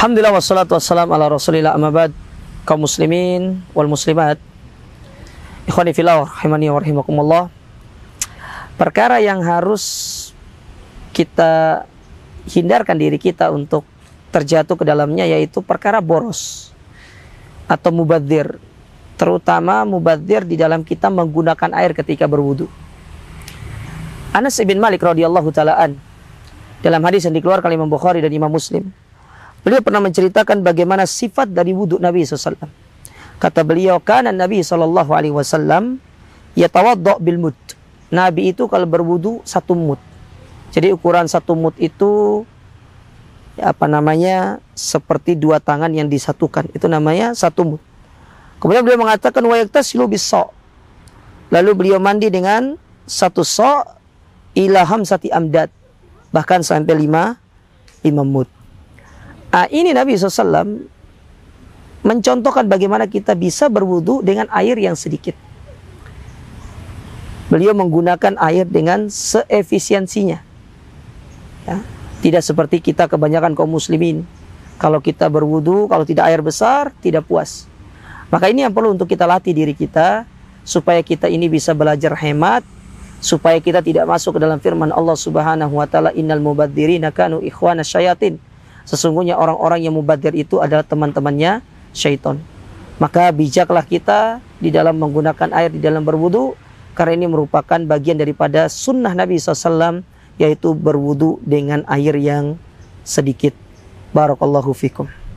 Alhamdulillah wassalatu wassalam ala rasulillah amabad kaum muslimin wal muslimat ikhwani filah rahimani wa rahimakumullah perkara yang harus kita hindarkan diri kita untuk terjatuh ke dalamnya yaitu perkara boros atau mubadzir terutama mubadzir di dalam kita menggunakan air ketika berwudu Anas ibn Malik radhiyallahu taalaan dalam hadis yang dikeluarkan oleh Imam Bukhari dan Imam Muslim Beliau pernah menceritakan bagaimana sifat dari wudhu Nabi SAW. Kata beliau, kanan Nabi SAW yatawaddo' bil mud. Nabi itu kalau berwudhu, satu mud. Jadi ukuran satu mud itu apa namanya seperti dua tangan yang disatukan. Itu namanya satu mud. Kemudian beliau mengatakan wa yaktasilu bisok. Lalu beliau mandi dengan satu sok ilaham sati amdad. Bahkan sampai lima, lima mud. Nah, ini Nabi SAW mencontohkan bagaimana kita bisa berwudu dengan air yang sedikit. Beliau menggunakan air dengan seefisiensinya. Ya, tidak seperti kita kebanyakan kaum muslimin. Kalau kita berwudu, kalau tidak air besar, tidak puas. Maka ini yang perlu untuk kita latih diri kita, supaya kita ini bisa belajar hemat, supaya kita tidak masuk ke dalam firman Allah Subhanahu wa taala innal mubadzirina kanu ikhwana syayatin sesungguhnya orang-orang yang mubadir itu adalah teman-temannya syaiton. Maka bijaklah kita di dalam menggunakan air di dalam berwudu karena ini merupakan bagian daripada sunnah Nabi SAW yaitu berwudu dengan air yang sedikit. Barakallahu fikum.